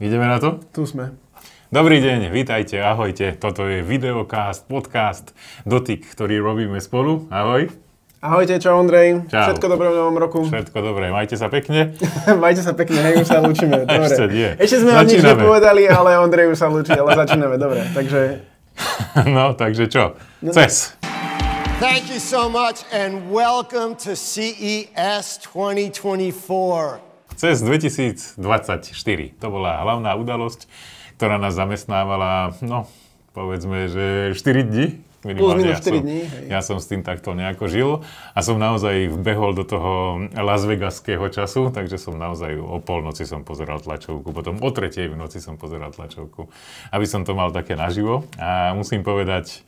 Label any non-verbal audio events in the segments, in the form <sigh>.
Ideme na to? Tu sme. Dobrý deň, vítajte, ahojte. Toto je videokast, podcast, dotyk, ktorý robíme spolu. Ahoj. Ahojte, čau Ondrej. Čau. Všetko dobré v novom roku. Všetko dobré, majte sa pekne. <laughs> majte sa pekne, hej, už sa lúčime. Dobre. Ešte nie. Ešte sme vám nič nepovedali, ale Ondrej už sa lúči, ale začíname, dobre. Takže... <laughs> no, takže čo? No. Cez. Thank you so much and welcome to CES 2024. CES 2024. To bola hlavná udalosť, ktorá nás zamestnávala, no, povedzme, že 4 dní. Minimálne, ja, som, dní, ja som s tým takto nejako žil a som naozaj vbehol do toho Las Vegaského času, takže som naozaj o polnoci som pozeral tlačovku, potom o tretej v noci som pozeral tlačovku, aby som to mal také naživo. A musím povedať,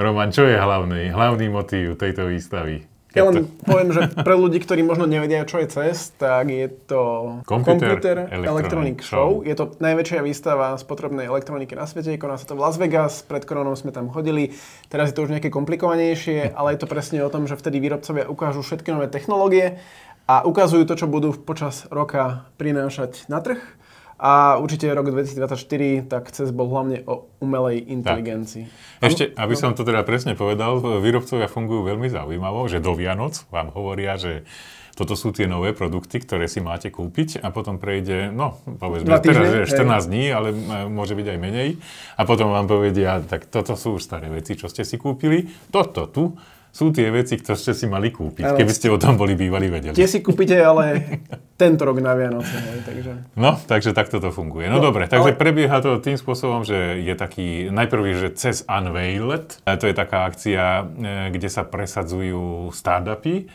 Roman, čo je hlavný, hlavný motív tejto výstavy? Ja len poviem, že pre ľudí, ktorí možno nevedia, čo je CES, tak je to Computer, Electronic, Electronic Show. Je to najväčšia výstava spotrebnej elektroniky na svete, koná sa to v Las Vegas, pred koronou sme tam chodili, teraz je to už nejaké komplikovanejšie, ale je to presne o tom, že vtedy výrobcovia ukážu všetky nové technológie a ukazujú to, čo budú počas roka prinášať na trh. A určite rok 2024, tak CES bol hlavne o umelej inteligencii. Tak. Ešte, aby som to teda presne povedal, výrobcovia fungujú veľmi zaujímavo, že do Vianoc vám hovoria, že toto sú tie nové produkty, ktoré si máte kúpiť a potom prejde, no povedzme, teraz je 14 hej. dní, ale e, môže byť aj menej a potom vám povedia, tak toto sú už staré veci, čo ste si kúpili, toto tu sú tie veci, ktoré ste si mali kúpiť, ano. keby ste o tom boli bývali vedeli. Tie si kúpite, ale tento rok na Vianoce. Ne? Takže... No, takže takto to funguje. No, no dobre, takže ale... prebieha to tým spôsobom, že je taký, najprv je, že cez Unveiled, to je taká akcia, e, kde sa presadzujú startupy,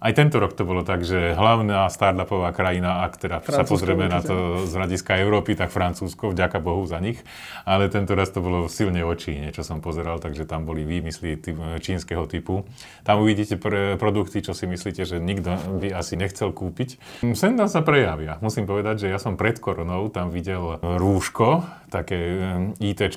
aj tento rok to bolo tak, že hlavná startupová krajina, ak teda Francúzko, sa pozrieme na to z hľadiska Európy, tak Francúzsko, vďaka Bohu za nich. Ale tento raz to bolo silne o Číne, čo som pozeral, takže tam boli výmysly e, čínskeho typu. Tam uvidíte pr- produkty, čo si myslíte, že nikto by asi nechcel kúpiť. Sen tam sa prejavia. Musím povedať, že ja som pred koronou tam videl rúško, také it e,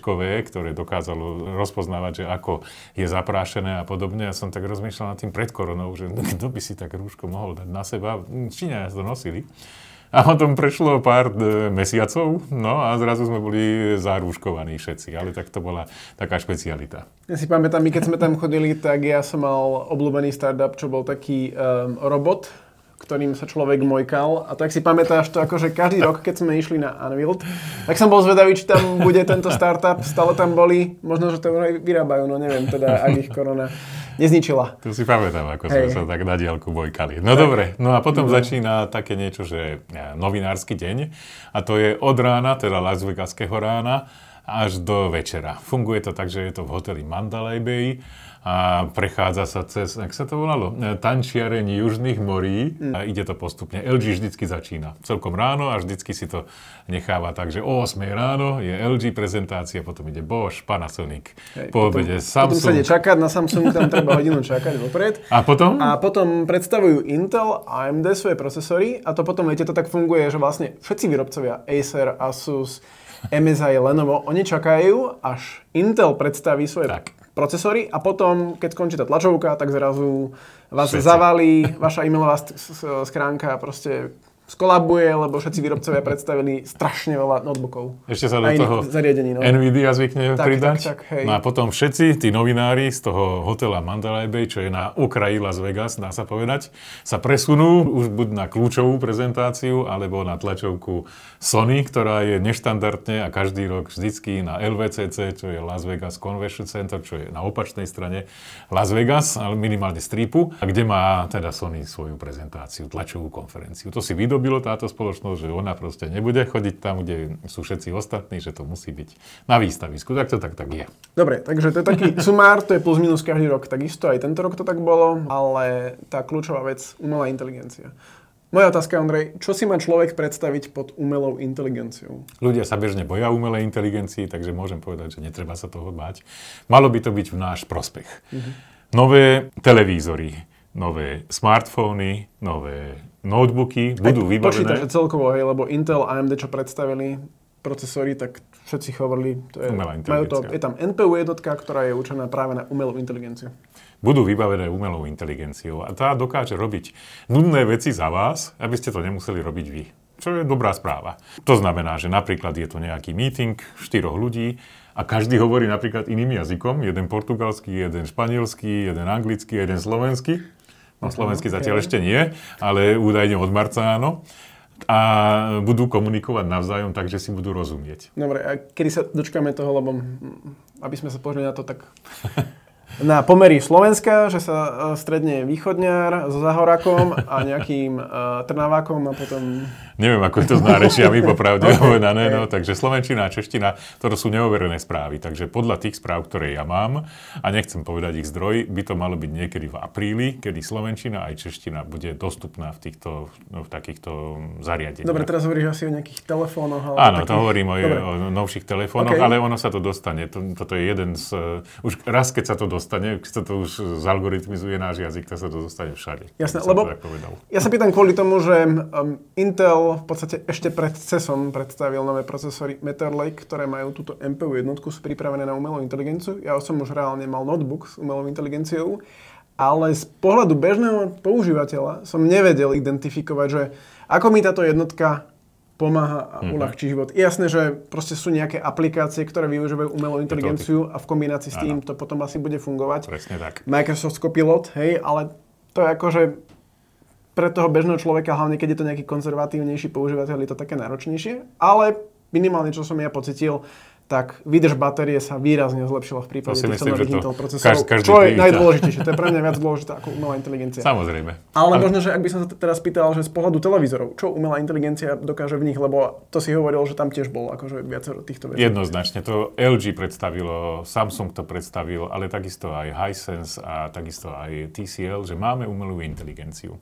ktoré dokázalo rozpoznávať, že ako je zaprášené a podobne. Ja som tak rozmýšľal nad tým pred koronou, že kto by si si tak rúško mohol dať na seba. Číňania to nosili. A potom prešlo pár e, mesiacov, no a zrazu sme boli zarúškovaní všetci, ale tak to bola taká špecialita. Ja si pamätám, my keď sme tam chodili, tak ja som mal obľúbený startup, čo bol taký um, robot, ktorým sa človek mojkal. A tak si pamätáš to, akože každý rok, keď sme išli na Anvil, tak som bol zvedavý, či tam bude tento startup. Stále tam boli, možno, že to vyrábajú, no neviem, teda ak ich korona nezničila. Tu si pamätám, ako hey. sme sa tak na diálku bojkali. No tak. dobre, no a potom no. začína také niečo, že novinársky deň a to je od rána, teda Las Vegaského rána, až do večera. Funguje to tak, že je to v hoteli Mandalay Bay a prechádza sa cez, ak sa to volalo, e, tančiareň južných morí mm. a ide to postupne. LG vždycky začína celkom ráno a vždycky si to necháva tak, že o 8 ráno je LG prezentácia, potom ide Bosch, Panasonic, Hej, po obede potom, Samsung. Potom sa ide čakať, na Samsung tam treba hodinu čakať vopred. A potom? A potom predstavujú Intel, a AMD svoje procesory a to potom, viete, to tak funguje, že vlastne všetci výrobcovia Acer, Asus, MSI, Lenovo, oni čakajú, až Intel predstaví svoje tak. procesory a potom, keď skončí tá tlačovka, tak zrazu vás Všetci. zavalí vaša e-mailová skránka proste skolabuje, lebo všetci výrobcovia predstavili strašne veľa notebookov. Ešte sa do toho zariadení, no. Nvidia zvykne tak, pridať. Tak, tak, hej. No a potom všetci tí novinári z toho hotela Mandalay Bay, čo je na okraji Las Vegas, dá sa povedať, sa presunú už buď na kľúčovú prezentáciu, alebo na tlačovku Sony, ktorá je neštandardne a každý rok vždycky na LVCC, čo je Las Vegas Convention Center, čo je na opačnej strane Las Vegas, ale minimálne Stripu, a kde má teda Sony svoju prezentáciu, tlačovú konferenciu. To si vydobí urobilo táto spoločnosť, že ona proste nebude chodiť tam, kde sú všetci ostatní, že to musí byť na výstavisku. Tak to tak, tak je. Dobre, takže to je taký <laughs> sumár, to je plus minus každý rok takisto, aj tento rok to tak bolo, ale tá kľúčová vec, umelá inteligencia. Moja otázka, Andrej, čo si má človek predstaviť pod umelou inteligenciou? Ľudia sa bežne boja umelej inteligencii, takže môžem povedať, že netreba sa toho báť. Malo by to byť v náš prospech. Mm-hmm. Nové televízory, nové smartfóny, nové notebooky budú Aj, vybavené. Počítače celkovo, hej, lebo Intel, AMD, čo predstavili, procesory, tak všetci hovorili, to je, majú to, je tam NPU jednotka, ktorá je určená práve na umelú inteligenciu. Budú vybavené umelou inteligenciou a tá dokáže robiť nudné veci za vás, aby ste to nemuseli robiť vy. Čo je dobrá správa. To znamená, že napríklad je to nejaký meeting štyroch ľudí a každý hovorí napríklad iným jazykom, jeden portugalský, jeden španielský, jeden anglický, jeden slovenský No slovensky okay. zatiaľ ešte nie, ale údajne od marca áno. A budú komunikovať navzájom tak, že si budú rozumieť. Dobre, a kedy sa dočkáme toho, lebo aby sme sa pozreli na to, tak <laughs> na pomery Slovenska, že sa e, stredne východňar so Zahorakom a nejakým uh, Trnavákom a potom... Neviem, ako je to s nárečiami, <laughs> popravde povedané, no, okay. no, takže Slovenčina a Čeština, to sú neoverené správy, takže podľa tých správ, ktoré ja mám, a nechcem povedať ich zdroj, by to malo byť niekedy v apríli, kedy Slovenčina aj Čeština bude dostupná v, týchto, no, v takýchto zariadeniach. Dobre, teraz hovoríš asi o nejakých telefónoch. Áno, takých... to hovorím o, o novších telefónoch, okay. ale ono sa to dostane. To, toto je jeden z... E, už raz, keď sa to dostane, dostane, keď sa to už zalgoritmizuje náš jazyk, tak sa to dostane všade. Jasné, lebo tak ja sa pýtam kvôli tomu, že um, Intel v podstate ešte pred CESom predstavil nové procesory Meteor Lake, ktoré majú túto MPU jednotku pripravené na umelú inteligenciu. Ja som už reálne mal notebook s umelou inteligenciou, ale z pohľadu bežného používateľa som nevedel identifikovať, že ako mi táto jednotka pomáha a mm-hmm. uľahčí život. Je jasné, že proste sú nejaké aplikácie, ktoré využívajú umelú inteligenciu a v kombinácii s tým ano. to potom asi bude fungovať. Presne tak. Microsoft Copilot, hej, ale to je akože pre toho bežného človeka, hlavne keď je to nejaký konzervatívnejší používateľ, je to také náročnejšie, ale minimálne, čo som ja pocitil, tak výdrž batérie sa výrazne zlepšila v prípade to týchto myslím, nových Intel procesorov, každý čo je najdôležitejšie. To je pre mňa viac dôležité ako umelá inteligencia. Samozrejme. Ale, Ale možno, že ak by som sa teraz pýtal, že z pohľadu televízorov, čo umelá inteligencia dokáže v nich, lebo to si hovoril, že tam tiež bolo akože viacero týchto vecí. Jednoznačne. To LG predstavilo, Samsung to predstavil, ale takisto aj Hisense a takisto aj TCL, že máme umelú inteligenciu.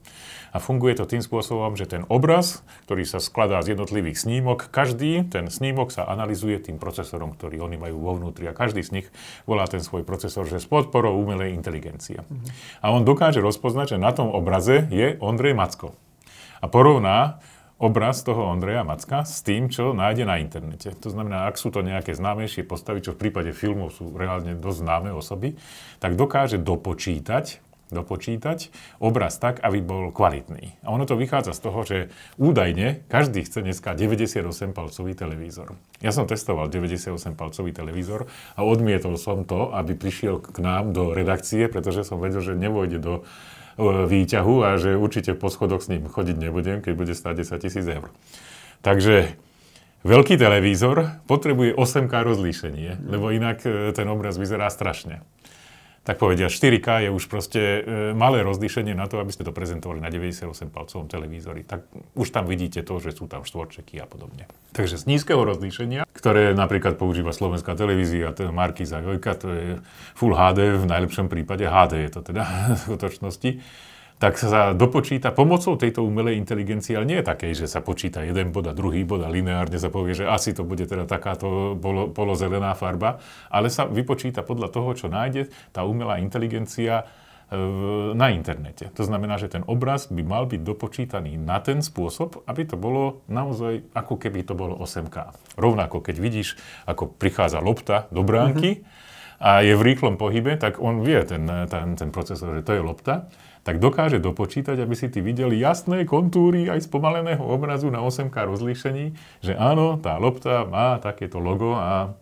A funguje to tým spôsobom, že ten obraz, ktorý sa skladá z jednotlivých snímok, každý ten snímok sa analizuje tým procesorom, ktorý oni majú vo vnútri a každý z nich volá ten svoj procesor, že s podporou umelej inteligencie. Mm-hmm. A on dokáže rozpoznať, že na tom obraze je Ondrej Macko. A porovná obraz toho Ondreja Macka s tým, čo nájde na internete. To znamená, ak sú to nejaké známejšie postavy, čo v prípade filmov sú reálne dosť známe osoby, tak dokáže dopočítať dopočítať obraz tak, aby bol kvalitný. A ono to vychádza z toho, že údajne každý chce dneska 98-palcový televízor. Ja som testoval 98-palcový televízor a odmietol som to, aby prišiel k nám do redakcie, pretože som vedel, že nevojde do e, výťahu a že určite po schodoch s ním chodiť nebudem, keď bude stáť 10 tisíc eur. Takže veľký televízor potrebuje 8K rozlíšenie, lebo inak e, ten obraz vyzerá strašne tak povedia, 4K je už proste e, malé rozlíšenie na to, aby ste to prezentovali na 98-palcovom televízori. Tak už tam vidíte to, že sú tam štvorčeky a podobne. Takže z nízkeho rozlíšenia, ktoré napríklad používa slovenská televízia, je marky Zajojka, to je Full HD, v najlepšom prípade HD je to teda <laughs> v skutočnosti, tak sa dopočíta pomocou tejto umelej inteligencie, ale nie je také, že sa počíta jeden bod a druhý bod a lineárne sa povie, že asi to bude teda takáto polo, polozelená farba, ale sa vypočíta podľa toho, čo nájde tá umelá inteligencia e, na internete. To znamená, že ten obraz by mal byť dopočítaný na ten spôsob, aby to bolo naozaj ako keby to bolo 8K. Rovnako keď vidíš, ako prichádza lopta do bránky, mm-hmm a je v rýchlom pohybe, tak on vie, ten, ten, ten procesor, že to je lopta tak dokáže dopočítať, aby si ty videli jasné kontúry aj spomaleného obrazu na 8K rozlíšení, že áno, tá lopta má takéto logo a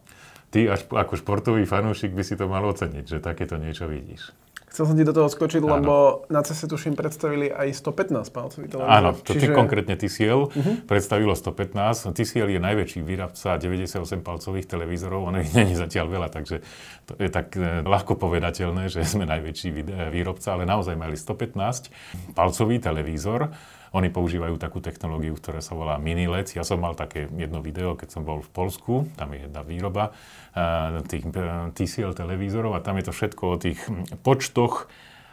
ty až ako športový fanúšik by si to mal oceniť, že takéto niečo vidíš. Chcel som ti do toho skočiť, Áno. lebo na CESE tuším predstavili aj 115 palcový televízor. Áno, to Čiže... ty konkrétne TCL uh-huh. Mhm. predstavilo 115. TCL je najväčší výrobca 98 palcových televízorov, ono ich <laughs> není zatiaľ veľa, takže to je tak e, ľahko povedateľné, <laughs> že sme najväčší e, výrobca, ale naozaj mali 115 palcový televízor oni používajú takú technológiu, ktorá sa volá mini LED. Ja som mal také jedno video, keď som bol v Polsku, tam je jedna výroba eh, tých eh, TCL televízorov a tam je to všetko o tých hm, počtoch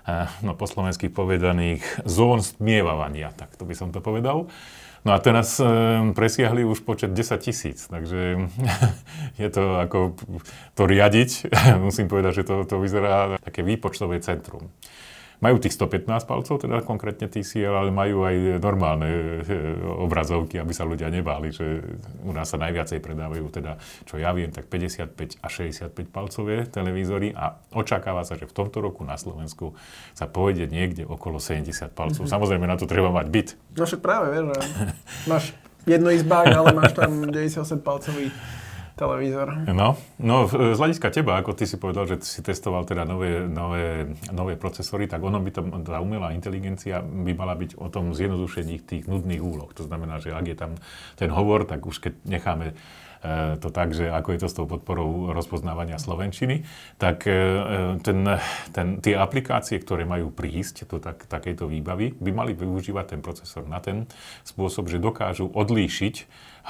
eh, no po slovensky povedaných zón stmievavania, tak to by som to povedal. No a teraz presiahli už počet 10 tisíc, takže <laughs> je to ako to riadiť, <laughs> musím povedať, že to, to vyzerá také výpočtové centrum. Majú tých 115 palcov, teda konkrétne TCL, ale majú aj normálne e, obrazovky, aby sa ľudia nebáli, že u nás sa najviacej predávajú, teda čo ja viem, tak 55 a 65 palcové televízory a očakáva sa, že v tomto roku na Slovensku sa pôjde niekde okolo 70 palcov. Mm-hmm. Samozrejme, na to treba mať byt. No však práve, vieš, <laughs> máš jedno izbák, ale máš tam 98 palcový televízor. No, no e, z hľadiska teba, ako ty si povedal, že si testoval teda nové, nové, nové procesory, tak ono by to, tá umelá inteligencia by mala byť o tom zjednodušení tých nudných úloh. To znamená, že ak je tam ten hovor, tak už keď necháme e, to tak, že ako je to s tou podporou rozpoznávania slovenčiny, tak e, ten, ten, tie aplikácie, ktoré majú prísť do tak, takejto výbavy, by mali využívať ten procesor na ten spôsob, že dokážu odlíšiť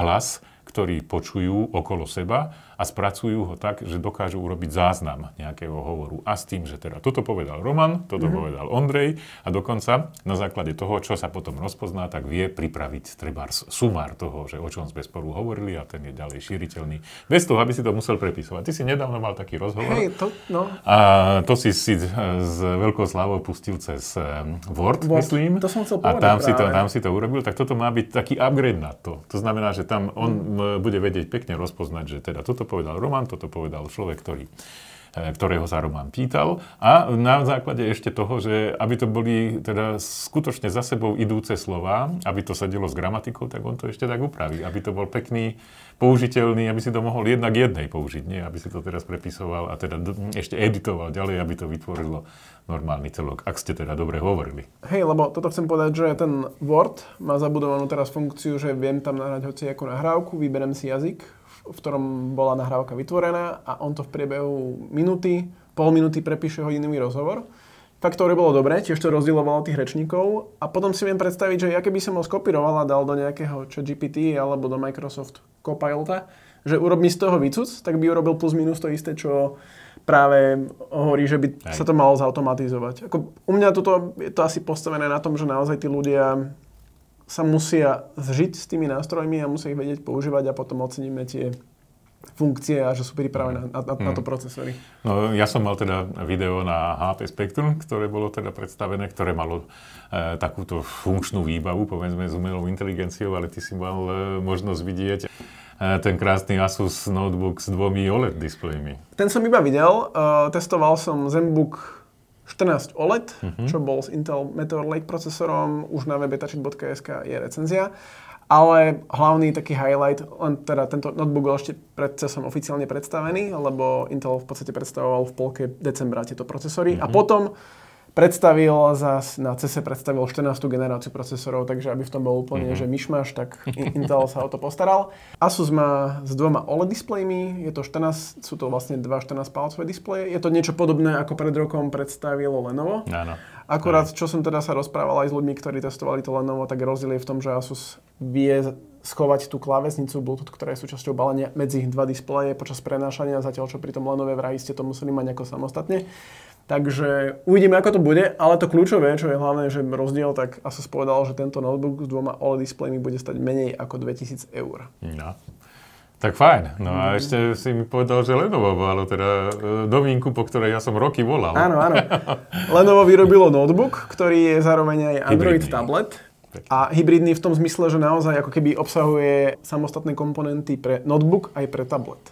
hlas ktorí počujú okolo seba a spracujú ho tak, že dokážu urobiť záznam nejakého hovoru. A s tým, že teda toto povedal Roman, toto mm-hmm. povedal Ondrej a dokonca na základe toho, čo sa potom rozpozná, tak vie pripraviť treba sumár toho, že o čom sme spolu hovorili a ten je ďalej šíriteľný. Bez toho, aby si to musel prepisovať. Ty si nedávno mal taký rozhovor. Hey, to, no. A to si si s veľkou slávou pustil cez ehm, Word, Word, myslím. To som chcel povedať a tam si, to, tam si to urobil, tak toto má byť taký upgrade na to. To znamená, že tam on mm bude vedieť pekne rozpoznať, že teda toto povedal Roman, toto povedal človek, ktorý. E, ktorého sa Roman pýtal a na základe ešte toho, že aby to boli teda skutočne za sebou idúce slova, aby to sedelo s gramatikou, tak on to ešte tak upraví, aby to bol pekný, použiteľný, aby si to mohol jednak jednej použiť, nie aby si to teraz prepisoval a teda ešte editoval ďalej, aby to vytvorilo normálny celok, ak ste teda dobre hovorili. Hej, lebo toto chcem povedať, že ten Word má zabudovanú teraz funkciu, že viem tam nahrať hoci ako nahrávku, vyberem si jazyk, v ktorom bola nahrávka vytvorená a on to v priebehu minúty, pol minúty prepíše hodinový rozhovor. Fakt to bolo dobre, tiež to rozdielovalo tých rečníkov a potom si viem predstaviť, že ja keby som ho skopíroval a dal do nejakého čo GPT alebo do Microsoft Copilota, že mi z toho výcuc, tak by urobil plus minus to isté, čo práve hovorí, že by Aj. sa to malo zautomatizovať. Ako, u mňa toto, je to asi postavené na tom, že naozaj tí ľudia sa musia zžiť s tými nástrojmi a musia ich vedieť používať a potom oceníme tie funkcie a že sú pripravené na, na, na to mm. procesory. No ja som mal teda video na HP Spectrum, ktoré bolo teda predstavené, ktoré malo e, takúto funkčnú výbavu, povedzme s umelou inteligenciou, ale ty si mal e, možnosť vidieť e, ten krásny Asus notebook s dvomi OLED displejmi. Ten som iba videl, e, testoval som ZenBook 14 OLED, uh-huh. čo bol s Intel Meteor Lake procesorom, už na webe tačit.sk je recenzia. Ale hlavný taký highlight, len teda tento notebook bol ešte pred časom oficiálne predstavený, lebo Intel v podstate predstavoval v polke decembra tieto procesory. Uh-huh. A mhm. potom predstavil zas, na CESE predstavil 14. generáciu procesorov, takže aby v tom bol úplne, mm-hmm. že myšmaš, tak Intel sa o to postaral. Asus má s dvoma OLED displejmi, je to 14, sú to vlastne dva 14 palcové displeje, je to niečo podobné, ako pred rokom predstavilo Lenovo. Áno. Akurát, čo som teda sa rozprával aj s ľuďmi, ktorí testovali to Lenovo, tak rozdiel je v tom, že Asus vie schovať tú klávesnicu Bluetooth, ktorá je súčasťou balenia medzi dva displeje počas prenášania, zatiaľ čo pri tom Lenovo vraj ste to museli mať ako samostatne. Takže uvidíme, ako to bude, ale to kľúčové, čo je hlavné, že rozdiel, tak asi povedal, že tento notebook s dvoma OLED displejmi bude stať menej ako 2000 eur. No. Tak fajn. No a mhm. ešte si mi povedal, že Lenovo malo teda e, domínku, po ktorej ja som roky volal. Áno, áno. <laughs> Lenovo vyrobilo notebook, ktorý je zároveň aj Android hybridný. tablet. A hybridný v tom zmysle, že naozaj ako keby obsahuje samostatné komponenty pre notebook aj pre tablet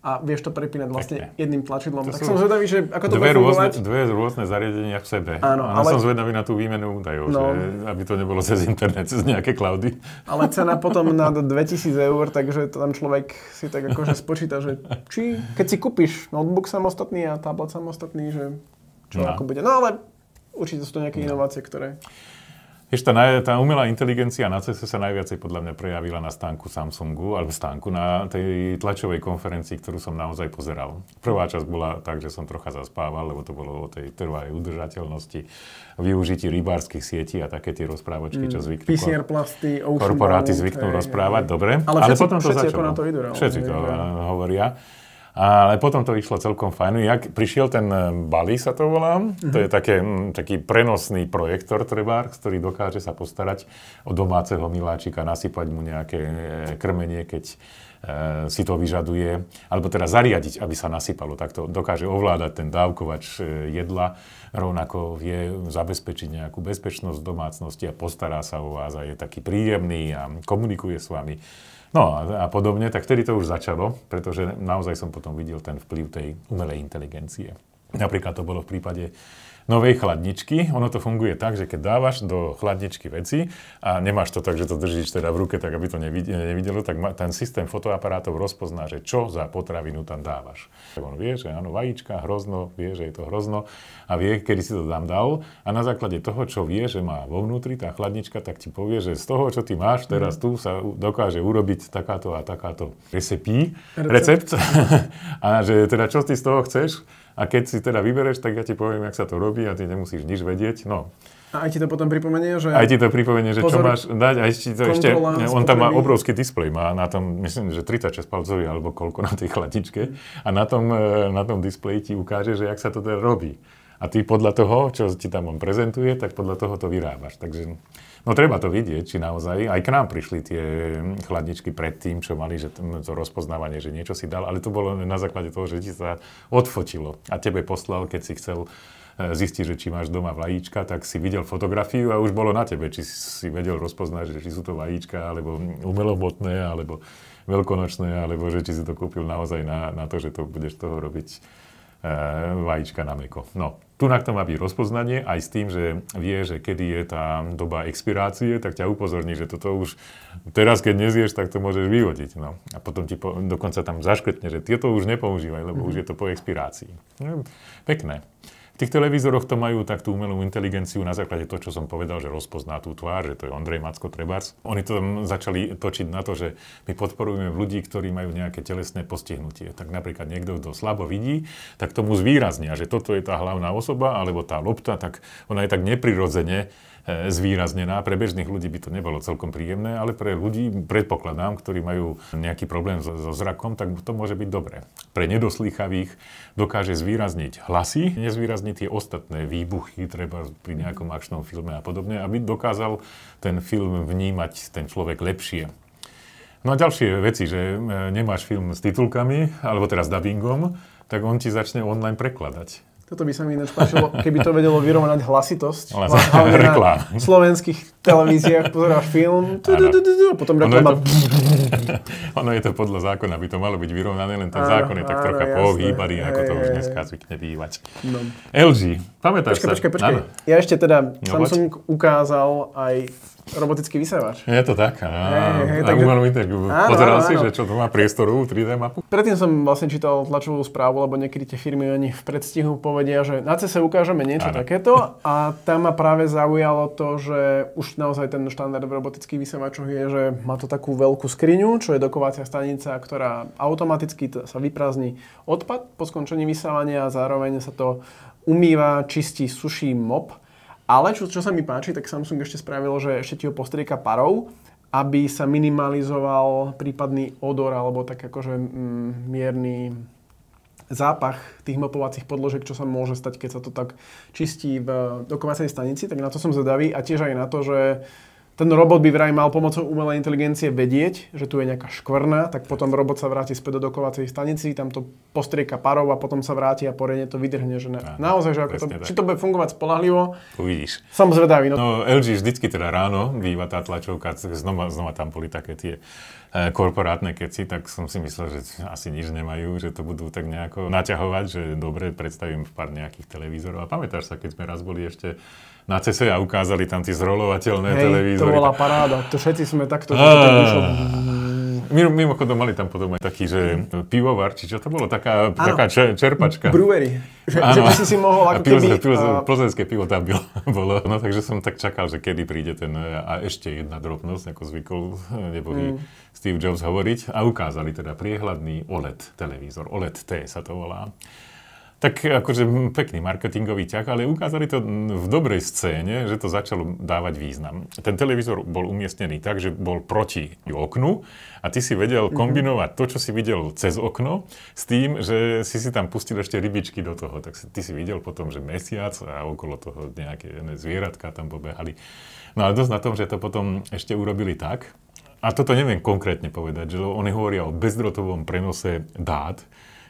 a vieš to prepínať vlastne Pekne. jedným tlačidlom. To tak som zvedavý, že ako to dve rôzne, dve rôzne zariadenia v sebe. Áno, ale... som zvedavý na tú výmenu údajov, no, aby to nebolo cez internet, cez nejaké cloudy. Ale cena <laughs> potom na 2000 eur, takže tam človek si tak akože spočíta, že či keď si kúpiš notebook samostatný a tablet samostatný, že čo no. ako bude. No ale určite sú to nejaké no. inovácie, ktoré... Vieš, tá, tá umelá inteligencia na CES sa najviacej podľa mňa prejavila na stánku Samsungu, alebo stánku na tej tlačovej konferencii, ktorú som naozaj pozeral. Prvá časť bola tak, že som trocha zaspával, lebo to bolo o tej trvalej udržateľnosti, využití rybárskych sietí a také tie rozprávačky, čo mm. zvyknú. PCR plasty, ocean Korporáty zvyknú rozprávať, dobre. Ale, všetci, ale potom to všetci Ako na to idú, všetci to eh, hovoria. Ale potom to išlo celkom fajn. No, jak prišiel ten eh, Bali, sa to volám, mm-hmm. to je mhm. také, hm, taký prenosný projektor trebár, ktorý dokáže sa postarať o domáceho miláčika, nasypať mu nejaké eh, krmenie, keď eh, si to vyžaduje, alebo teda zariadiť, aby sa nasypalo. to dokáže ovládať ten dávkovač jedla, rovnako vie zabezpečiť nejakú bezpečnosť v domácnosti a postará sa o vás a je taký príjemný a komunikuje s vami. No a, a podobne, tak vtedy to už začalo, pretože naozaj som potom videl ten vplyv tej umelej inteligencie. Napríklad to bolo v prípade novej chladničky. Ono to funguje tak, že keď dávaš do chladničky veci a nemáš to tak, že to držíš teda v ruke, tak aby to nevidelo, tak ten systém fotoaparátov rozpozná, že čo za potravinu tam dávaš. Tak on vie, že áno, vajíčka, hrozno, vie, že je to hrozno a vie, kedy si to tam dal a na základe toho, čo vie, že má vo vnútri tá chladnička, tak ti povie, že z toho, čo ty máš teraz mm. tu, sa dokáže urobiť takáto a takáto recept. recept. <laughs> a že teda čo ty z toho chceš, a keď si teda vybereš, tak ja ti poviem, jak sa to robí a ty nemusíš nič vedieť. No. A aj ti to potom pripomenie, že... Aj ti to pripomenie, že pozor, čo máš dať. A ešte, to ešte on tam má obrovský displej, má na tom, myslím, že 36 palcový alebo koľko na tej chladičke. A na tom, e, na tom displeji ti ukáže, že jak sa to teda robí. A ty podľa toho, čo ti tam on prezentuje, tak podľa toho to vyrábaš. Takže No treba to vidieť, či naozaj. Aj k nám prišli tie chladničky pred tým, čo mali že to rozpoznávanie, že niečo si dal, ale to bolo na základe toho, že ti sa odfotilo a tebe poslal, keď si chcel e, zistiť, že či máš doma vajíčka, tak si videl fotografiu a už bolo na tebe, či si vedel rozpoznať, že či sú to vajíčka, alebo umelobotné, alebo veľkonočné, alebo že či si to kúpil naozaj na, na to, že to budeš toho robiť e, vajíčka na meko. No, na to má byť rozpoznanie aj s tým, že vie, že kedy je tá doba expirácie, tak ťa upozorní, že toto už teraz, keď nezieš, tak to môžeš vyhodiť. No. A potom ti po, dokonca tam zaškretne, že tieto už nepoužívaj, lebo mm. už mhm. je to po expirácii. No, pekné tých televízoroch to majú tak tú umelú inteligenciu na základe toho, čo som povedal, že rozpozná tú tvár, že to je Ondrej Macko Trebars. Oni to začali točiť na to, že my podporujeme ľudí, ktorí majú nejaké telesné postihnutie. Tak napríklad niekto, kto slabo vidí, tak tomu zvýraznia, že toto je tá hlavná osoba, alebo tá lopta, tak ona je tak neprirodzene E, zvýraznená. Pre bežných ľudí by to nebolo celkom príjemné, ale pre ľudí, predpokladám, ktorí majú nejaký problém so, so zrakom, tak to môže byť dobré. Pre nedoslýchavých dokáže zvýrazniť hlasy, nezvýrazniť tie ostatné výbuchy, treba pri nejakom akčnom filme a podobne, aby dokázal ten film vnímať ten človek lepšie. No a ďalšie veci, že e, nemáš film s titulkami, alebo teraz dubbingom, tak on ti začne online prekladať. Toto by sa mi ináč páčilo, keby to vedelo vyrovnať hlasitosť. Ale <laughs> na slovenských televíziách pozeráš film, tu, tu, tu, tu, tu, potom reklama... Ono, to... <laughs> ono je to podľa zákona, by to malo byť vyrovnané, len ten áno, zákon je tak áno, trocha pohýbaný, ako to už dneska zvykne bývať. No. LG, pamätáš sa? Počkaj, počkaj, Ja ešte teda, no, Samsung ukázal aj robotický vysávač. Je to tak, A, Hey, hey, tak, Pozeral si, áno. že čo to má priestoru 3D mapu? Predtým som vlastne čítal tlačovú správu, lebo niekedy tie firmy oni v predstihu povedia, že na CESE ukážeme niečo áno. takéto a tam ma práve zaujalo to, že už naozaj ten štandard v robotických vysávačoch je, že má to takú veľkú skriňu, čo je dokovacia stanica, ktorá automaticky sa vyprázdni odpad po skončení vysávania a zároveň sa to umýva, čistí, suší mop ale čo, čo sa mi páči, tak Samsung ešte spravilo, že ešte ti ho postrieka parou, aby sa minimalizoval prípadný odor alebo tak akože mm, mierny zápach tých mapovacích podložiek, čo sa môže stať, keď sa to tak čistí v dokovacej stanici, tak na to som zvedavý a tiež aj na to, že ten robot by vraj mal pomocou umelej inteligencie vedieť, že tu je nejaká škvrna, tak potom robot sa vráti späť do dokovacej stanici, tam to postrieka parov a potom sa vráti a porene to vydrhne. Že ne. Naozaj, že ako to, či to bude fungovať spolahlivo. Uvidíš. Som zvedavý. No. no LG vždycky teda ráno býva tá tlačovka, znova, znova tam boli také tie e, korporátne keci, tak som si myslel, že asi nič nemajú, že to budú tak nejako naťahovať, že dobre, predstavím pár nejakých televízorov. A pamätáš sa, keď sme raz boli ešte na CC a ukázali tam tie zrolovateľné Hej, televízory. to bola paráda. To všetci sme takto... Mimo, Mimochodom mali tam potom aj taký, že pivovar, či čo to bolo, taká, taká čerpačka. Brewery. Že, že by si si mohol ako pivo, keby... Pivo, uh... Plzeňské pivo tam bylo, bolo. No takže som tak čakal, že kedy príde ten... A ešte jedna drobnosť, ako zvykol neboli mm. Steve Jobs hovoriť. A ukázali teda priehľadný OLED televízor. OLED T sa to volá tak akože pekný marketingový ťah, ale ukázali to v dobrej scéne, že to začalo dávať význam. Ten televízor bol umiestnený tak, že bol proti oknu a ty si vedel mhm. kombinovať to, čo si videl cez okno, s tým, že si si tam pustil ešte rybičky do toho. Tak ty si videl potom, že mesiac a okolo toho nejaké zvieratka tam pobehali. No ale dosť na tom, že to potom ešte urobili tak, a toto neviem konkrétne povedať, že oni hovoria o bezdrotovom prenose dát,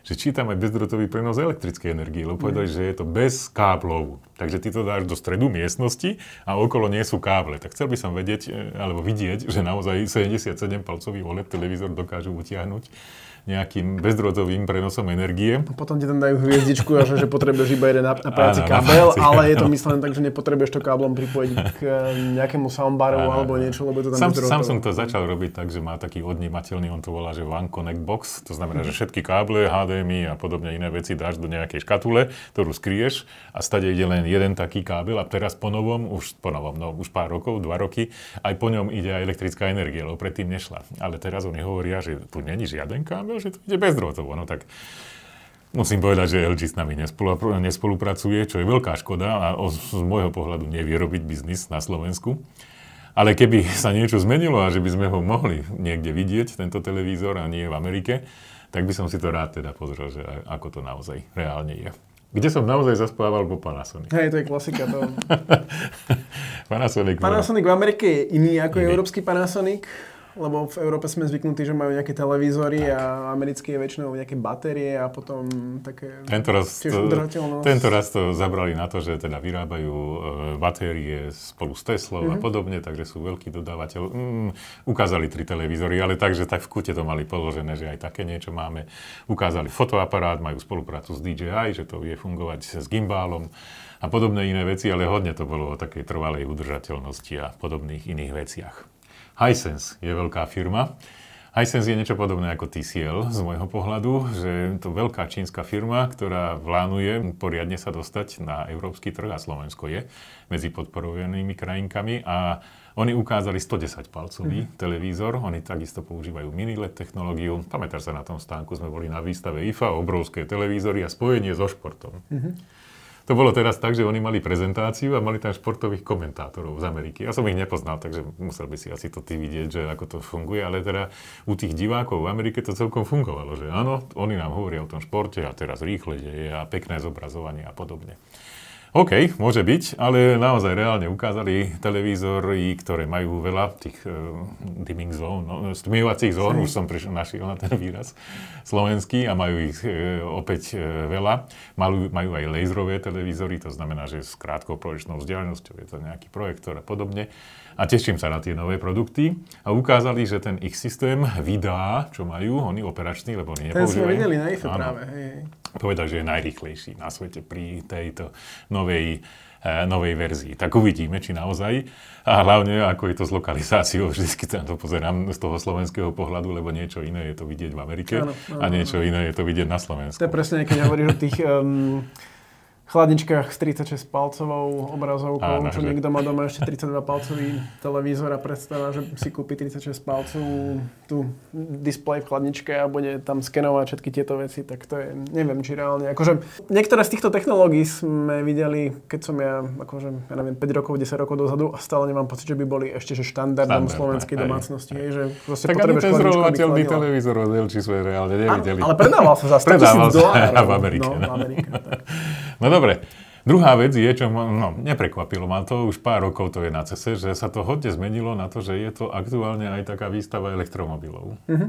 že tam aj bezdrotový prenos elektrickej energie, lebo povedali, mm. že je to bez káblov. Takže ty to dáš do stredu miestnosti a okolo nie sú káble. Tak chcel by som vedieť, e, alebo vidieť, že naozaj 77-palcový OLED televízor dokážu utiahnuť nejakým bezdrôtovým prenosom energie. A potom ti tam dajú hviezdičku, že, že potrebuješ iba jeden napájací kabel, napájací, ale je to <laughs> no. myslené tak, že nepotrebuješ to káblom pripojiť k eh, nejakému soundbaru ano. alebo niečo, lebo je to tam Sam, som Samsung to začal robiť tak, že má taký odnímateľný, on to volá, že One Connect Box, to znamená, že mhm. všetky káble, HDMI a podobne iné veci dáš do nejakej škatule, ktorú skrieš a stade ide len jeden taký kábel a teraz po novom, už po novom, no už pár rokov, dva roky, aj po ňom ide aj elektrická energia, lebo predtým nešla. Ale teraz oni hovoria, že tu není žiaden kábel, hovoril, že to ide bezdrôtovo. No tak Musím povedať, že LG s nami nespolupracuje, čo je veľká škoda a z môjho pohľadu nevie robiť biznis na Slovensku. Ale keby sa niečo zmenilo a že by sme ho mohli niekde vidieť, tento televízor, a nie v Amerike, tak by som si to rád teda pozrel, že ako to naozaj reálne je. Kde som naozaj zaspával po Panasonic. Hej, to je klasika. To... <laughs> Panasonic, Panasonic v Amerike je iný ako iný. európsky Panasonic lebo v Európe sme zvyknutí, že majú nejaké televízory tak. a americké je väčšinou nejaké batérie a potom také tento raz, to, tento raz to zabrali na to, že teda vyrábajú e, batérie spolu s Teslou mm-hmm. a mhm. podobne, takže sú veľký dodávateľ. Mm, ukázali tri televízory, ale takže tak v kute to mali položené, že aj také niečo máme. Ukázali fotoaparát, majú spoluprácu s DJI, že to vie fungovať s gimbálom a podobné iné veci, ale hodne to bolo o takej trvalej udržateľnosti a podobných iných veciach. Hisense je veľká firma. Hisense je niečo podobné ako TCL z môjho pohľadu, že je to veľká čínska firma, ktorá vlánuje poriadne sa dostať na európsky trh a Slovensko je medzi podporovanými krajinkami a oni ukázali 110 palcový mm. televízor, oni takisto používajú mini-LED technológiu. Pamätáš sa na tom stánku, sme boli na výstave IFA, obrovské televízory a spojenie so športom. Mm-hmm to bolo teraz tak, že oni mali prezentáciu a mali tam športových komentátorov z Ameriky. Ja som ich nepoznal, takže musel by si asi to ty vidieť, že ako to funguje, ale teda u tých divákov v Amerike to celkom fungovalo, že áno, oni nám hovoria o tom športe a teraz rýchle je a pekné zobrazovanie a podobne. OK, môže byť, ale naozaj reálne ukázali televízory, ktoré majú veľa tých uh, dimming zón, no, stmievacích zón, už som prišiel, našiel na ten výraz slovenský a majú ich uh, opäť uh, veľa. Majú, majú aj laserové televízory, to znamená, že s krátkou proječnou vzdialenosťou je to nejaký projektor a podobne. A teším sa na tie nové produkty. A ukázali, že ten ich systém vydá, čo majú, oni operačný, lebo oni nepoužívajú. Ten sme videli na IFE práve, hej povedal, že je najrychlejší na svete pri tejto novej, eh, novej verzii. Tak uvidíme, či naozaj. A hlavne, ako je to s lokalizáciou, <laughs> vždy tam to pozerám z toho slovenského pohľadu, lebo niečo iné je to vidieť v Amerike ano, ano, a niečo ano. iné je to vidieť na Slovensku. To je presne, keď hovoríš o tých... Um chladničkách s 36 palcovou obrazovkou, Áno, čo že... niekto má doma ešte 32 palcový televízor a predstava, že si kúpi 36 palcovú tu display v chladničke a bude tam skenovať všetky tieto veci, tak to je, neviem, či reálne. Akože, niektoré z týchto technológií sme videli, keď som ja, akože, ja neviem, 5 rokov, 10 rokov dozadu a stále nemám pocit, že by boli ešte že štandardom Standard, slovenskej aj, domácnosti. Aj, aj. Že proste tak ani ten zrolovateľný televízor od či svoje reálne nevideli. A, ale predával sa za 100 <laughs> 000 dolárov. <laughs> v Amerike. No, v no. Amerike tak. no Dobre. Druhá vec je, čo ma, no, neprekvapilo ma to, už pár rokov to je na cese, že sa to hodne zmenilo na to, že je to aktuálne aj taká výstava elektromobilov. Uh-huh.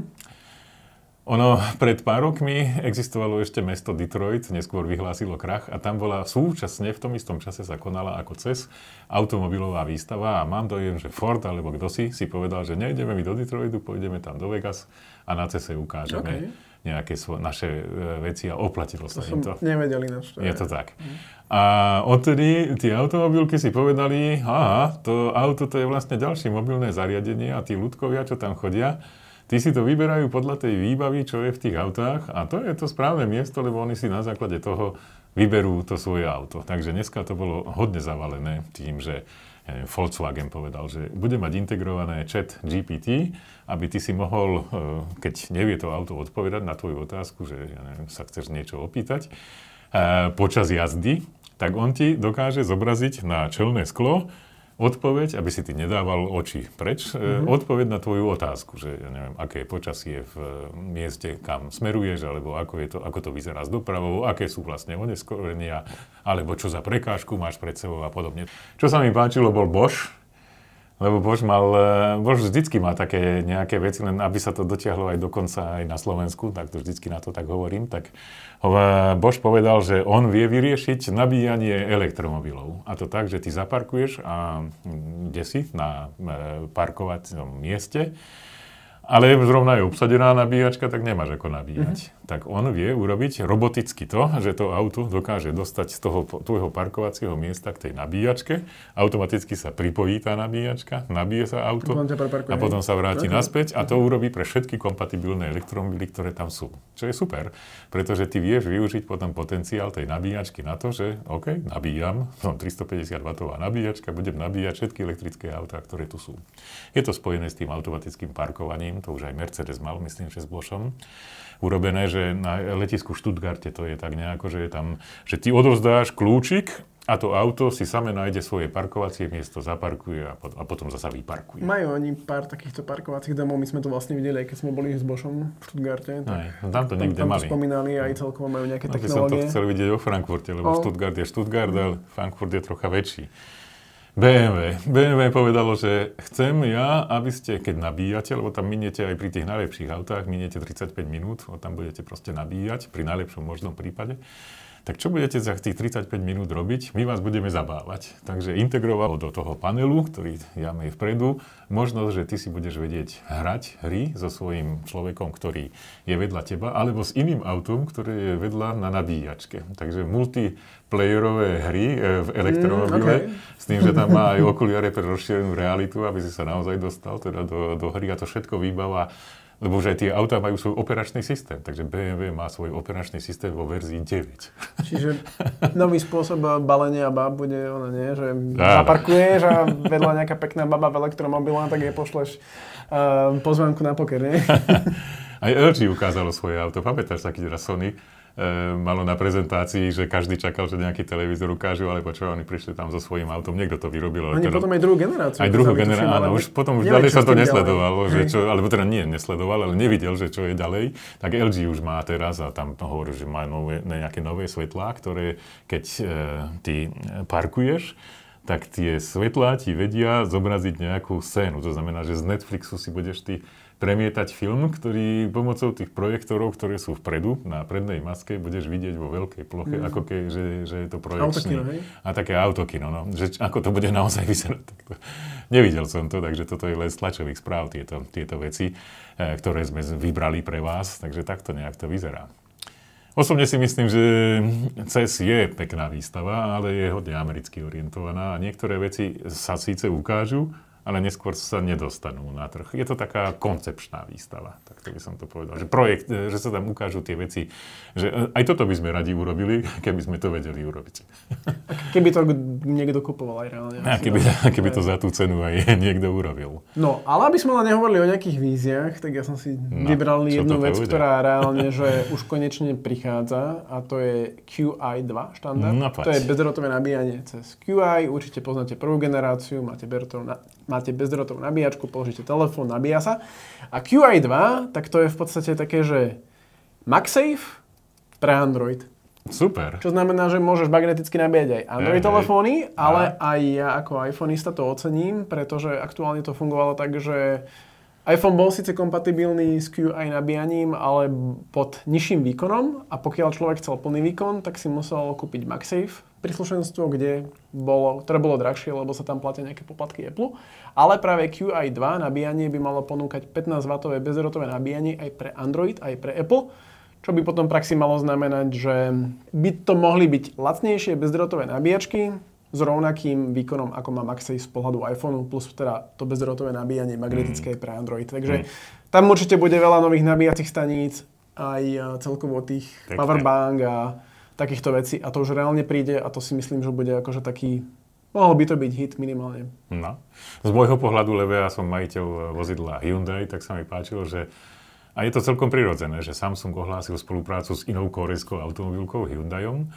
Ono pred pár rokmi existovalo ešte mesto Detroit, neskôr vyhlásilo krach a tam bola súčasne, v tom istom čase sa konala ako CES automobilová výstava a mám dojem, že Ford alebo kto si si povedal, že nejdeme my do Detroitu, pôjdeme tam do Vegas a na CESe ukážeme. Okay nejaké svo, naše e, veci a oplatilo to sa im to. Nevedeli čo. Je to tak. Mhm. A odtedy tie automobilky si povedali, aha, to auto to je vlastne ďalšie mobilné zariadenie a tí ľudkovia, čo tam chodia, tí si to vyberajú podľa tej výbavy, čo je v tých autách a to je to správne miesto, lebo oni si na základe toho vyberú to svoje auto. Takže dneska to bolo hodne zavalené tým, že ja neviem, Volkswagen povedal, že bude mať integrované chat GPT, aby ty si mohol, e, keď nevie to auto odpovedať na tvoju otázku, že ja neviem, sa chceš niečo opýtať, e, počas jazdy, tak on ti dokáže zobraziť na čelné sklo odpoveď, aby si ty nedával oči preč, mm-hmm. odpoveď na tvoju otázku, že ja neviem, aké je počasie v e, mieste, kam smeruješ, alebo ako, je to, ako to vyzerá s dopravou, aké sú vlastne oneskorenia, alebo čo za prekážku máš pred sebou a podobne. Čo sa mi páčilo, bol Bosch, lebo Bož mal, e, Bož vždycky má také nejaké veci, len aby sa to dotiahlo aj dokonca aj na Slovensku, tak to vždycky na to tak hovorím, tak e, Bož povedal, že on vie vyriešiť nabíjanie elektromobilov. A to tak, že ty zaparkuješ a mm, kde si na e, parkovacom mieste, ale zrovna je obsadená nabíjačka, tak nemáš ako nabíjať. Mm-hmm tak on vie urobiť roboticky to, že to auto dokáže dostať z toho tvojho parkovacieho miesta k tej nabíjačke, automaticky sa pripojí tá nabíjačka, nabije sa auto a potom sa vráti naspäť a to mhm. urobí pre všetky kompatibilné elektromobily, ktoré tam sú. Čo je super, pretože ty vieš využiť potom potenciál tej nabíjačky na to, že OK, nabíjam, no, som 350W nabíjačka, budem nabíjať všetky elektrické autá, ktoré tu sú. Je to spojené s tým automatickým parkovaním, to už aj Mercedes mal, myslím, že s Bošom urobené, že na letisku v Stuttgarte to je tak nejako, že je tam, že ty odovzdáš kľúčik a to auto si same nájde svoje parkovacie miesto, zaparkuje a, pot- a potom zasa vyparkuje. Majú oni pár takýchto parkovacích domov, my sme to vlastne videli, keď sme boli s Bošom v Stuttgarte. Tak, no, tam to niekde tam, tam mali. spomínali aj celkovo majú nejaké no, technológie. som to chcel vidieť vo Frankfurte, lebo o... Stuttgart je Stuttgart, ale Frankfurt je trocha väčší. BMW. BMW povedalo, že chcem ja, aby ste, keď nabíjate, lebo tam miniete aj pri tých najlepších autách, miniete 35 minút, tam budete proste nabíjať, pri najlepšom možnom prípade, tak čo budete za tých 35 minút robiť? My vás budeme zabávať. Takže integroval do toho panelu, ktorý ja mám vpredu, možnosť, že ty si budeš vedieť hrať hry so svojím človekom, ktorý je vedľa teba, alebo s iným autom, ktoré je vedľa na nabíjačke. Takže multiplayerové hry e, v mm, elektromobile, mm, okay. s tým, že tam má aj okuliare pre rozšírenú realitu, aby si sa naozaj dostal teda do, do hry a to všetko výbava lebo že tie autá majú svoj operačný systém, takže BMW má svoj operačný systém vo verzii 9. Čiže nový spôsob balenia bab bude, ona nie, že Dá, zaparkuješ a vedľa nejaká pekná baba v elektromobile, tak jej pošleš uh, pozvánku na poker, nie? <laughs> Aj LG ukázalo svoje auto, pamätáš taký raz Sony? Ehm, malo na prezentácii, že každý čakal, že nejaký televízor ukážu, ale čo oni prišli tam so svojím autom, niekto to vyrobil. Oni teda, potom aj druhú generáciu. Aj druhú generáciu, áno, už potom už ďalej sa to nesledovalo, že čo, alebo teda nie nesledoval, ale nevidel, že čo je ďalej. Tak LG už má teraz a tam hovorí, že má nové, nejaké nové svetlá, ktoré keď e, ty parkuješ, tak tie svetlá ti vedia zobraziť nejakú scénu. To znamená, že z Netflixu si budeš ty premietať film, ktorý pomocou tých projektorov, ktoré sú vpredu, na prednej maske, budeš vidieť vo veľkej ploche, mm. ako ke, že, že je to projekčný. Autokino, hej? A také autokino, no. Že ako to bude naozaj vyzerať. Takto. Nevidel som to, takže toto je len z tlačových správ tieto, tieto veci, e, ktoré sme vybrali pre vás, takže takto nejak to vyzerá. Osobne si myslím, že CES je pekná výstava, ale je hodne americky orientovaná a niektoré veci sa síce ukážu, ale neskôr sa nedostanú na trh. Je to taká koncepčná výstava, tak to by som to povedal. Že projekt, e, že sa tam ukážu tie veci, že e, aj toto by sme radi urobili, keby sme to vedeli urobiť. A keby to niekto kupoval aj reálne. A keby, no. a keby to za tú cenu aj niekto urobil. No, ale aby sme len nehovorili o nejakých víziach, tak ja som si no, vybral jednu vec, ujde? ktorá reálne, že už konečne prichádza a to je QI2 štandard. No, To je bezdrôtové nabíjanie cez QI, určite poznáte prvú generáciu, máte Bertov na máte bezdrotovú nabíjačku, položíte telefón, nabíja sa. A QI2, tak to je v podstate také, že MagSafe pre Android. Super. Čo znamená, že môžeš magneticky nabíjať aj Android hey, telefóny, ale aj ja ako iPhoneista to ocením, pretože aktuálne to fungovalo tak, že iPhone bol síce kompatibilný s QI nabíjaním, ale pod nižším výkonom a pokiaľ človek chcel plný výkon, tak si musel kúpiť MagSafe príslušenstvo, kde bolo, ktoré bolo drahšie, lebo sa tam platia nejaké poplatky Apple. Ale práve QI2 nabíjanie by malo ponúkať 15W bezrotové nabíjanie aj pre Android, aj pre Apple, čo by potom praxi malo znamenať, že by to mohli byť lacnejšie bezdrotové nabíjačky s rovnakým výkonom, ako má MagSafe z pohľadu iPhoneu, plus teda to bezdrotové nabíjanie magnetické mm. pre Android. Takže mm. tam určite bude veľa nových nabíjacích staníc, aj e, celkovo tých Pekne. powerbank a takýchto vecí a to už reálne príde a to si myslím, že bude akože taký Mohol by to byť hit minimálne. No. Z môjho pohľadu, lebo ja som majiteľ eh, vozidla Hyundai, tak sa mi páčilo, že a je to celkom prirodzené, že Samsung ohlásil spoluprácu s inou korejskou automobilkou Hyundaiom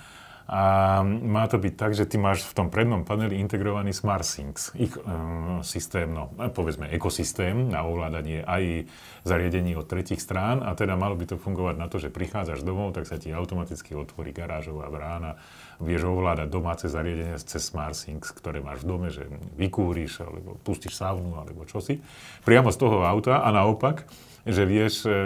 a má to byť tak, že ty máš v tom prednom paneli integrovaný Smart Things, ich um, systém, no, eh, povedzme ekosystém na ovládanie aj zariadení od tretich strán a teda malo by to fungovať na to, že prichádzaš domov, tak sa ti automaticky otvorí garážová brána, vieš ovládať domáce zariadenia cez Smart Things, ktoré máš v dome, že vykúriš alebo pustíš saunu alebo čosi, priamo z toho auta a naopak, že vieš e,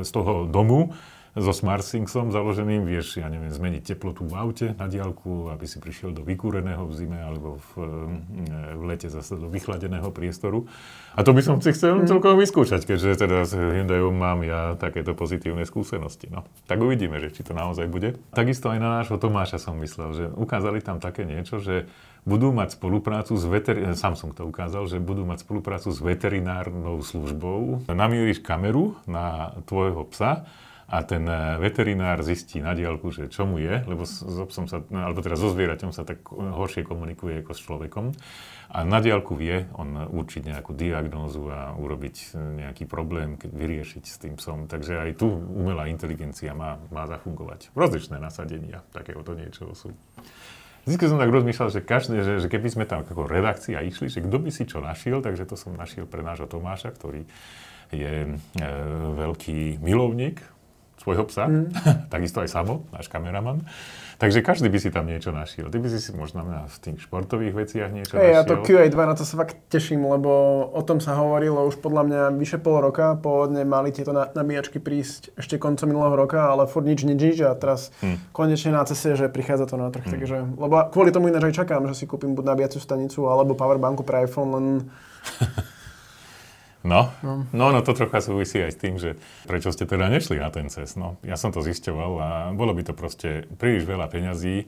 z toho domu so SmartSyncom založeným vieš, ja neviem, zmeniť teplotu v aute na diálku, aby si prišiel do vykúreného v zime alebo v, eh, v lete zase do vychladeného priestoru. A to by som si chcel mm. celkom vyskúšať, keďže teda s Hyundaiom mám ja takéto pozitívne skúsenosti. No, tak uvidíme, že či to naozaj bude. Takisto aj na nášho Tomáša som myslel, že ukázali tam také niečo, že budú mať spoluprácu s veter... Eh, Samsung to ukázal, že budú mať spoluprácu s veterinárnou službou. Namíriš kameru na tvojho psa a ten eh, veterinár zistí na diálku, že čo mu je, lebo s, obsom sa, no, alebo teda so zvieraťom sa tak eh, horšie komunikuje ako s človekom. A na diálku vie on určiť nejakú diagnózu a urobiť eh, nejaký problém, keď vyriešiť s tým psom. Takže aj tu umelá inteligencia má, má zafungovať. Rozličné nasadenia takéhoto niečoho sú. Vždy som tak rozmýšľal, že, každé, že, že keby sme tam ako redakcia išli, že kto by si čo našiel, takže to som našiel pre nášho Tomáša, ktorý je e, veľký milovník svojho psa, mm. <laughs> takisto aj Sabo, náš kameraman. Takže každý by si tam niečo našiel. Ty by si si možno na tých športových veciach niečo hey, našiel. Ja to QA2 na to sa fakt teším, lebo o tom sa hovorilo už podľa mňa vyše pol roka. Pôvodne mali tieto nabíjačky prísť ešte koncom minulého roka, ale furt nič nič, nič a teraz hmm. konečne na ceste, že prichádza to na trh. Hmm. Takže, lebo kvôli tomu ináč aj čakám, že si kúpim buď nabíjaciu stanicu alebo powerbanku pre iPhone, len <laughs> No. no, no, no to trocha súvisí aj s tým, že prečo ste teda nešli na ten ces. No, ja som to zisťoval a bolo by to proste príliš veľa peňazí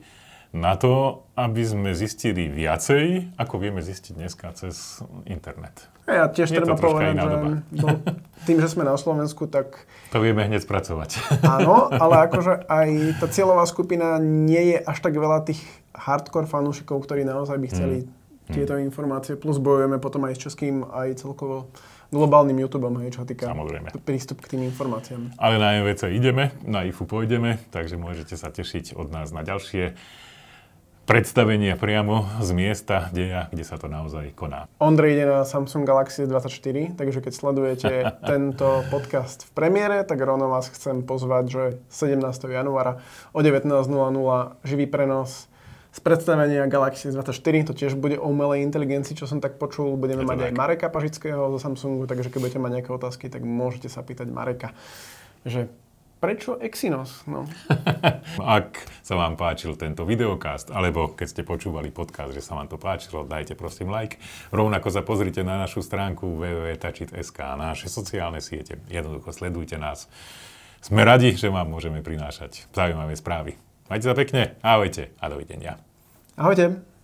na to, aby sme zistili viacej, ako vieme zistiť dneska cez internet. Ja tiež Nie treba povedať, že no, tým, že sme na Slovensku, tak... <laughs> To vieme hneď spracovať. <laughs> Áno, ale akože aj tá cieľová skupina nie je až tak veľa tých hardcore fanúšikov, ktorí naozaj by chceli hmm. tieto mm. informácie, plus bojujeme potom aj s českým, aj celkovo globálnym YouTube, hej, čo týka Samozrejme. prístup k tým informáciám. Ale na MVC ideme, na IFU pôjdeme, takže môžete sa tešiť od nás na ďalšie predstavenia priamo z miesta deja, kde sa to naozaj koná. Ondrej ide na Samsung Galaxy 24, takže keď sledujete <laughs> tento podcast v premiére, tak rovno vás chcem pozvať, že 17. januára o 19.00 živý prenos z predstavenia Galaxy 24 to tiež bude o umelej inteligencii, čo som tak počul. Budeme mať tak. aj Mareka Pažického zo Samsungu, takže keď budete mať nejaké otázky, tak môžete sa pýtať Mareka, že prečo Exynos? No. <laughs> Ak sa vám páčil tento videokast, alebo keď ste počúvali podcast, že sa vám to páčilo, dajte prosím like. Rovnako sa pozrite na našu stránku www.tačit.sk, na naše sociálne siete. Jednoducho sledujte nás. Sme radi, že vám môžeme prinášať zaujímavé správy. Majte sa pekne, ahojte a dovidenia. Ahojte.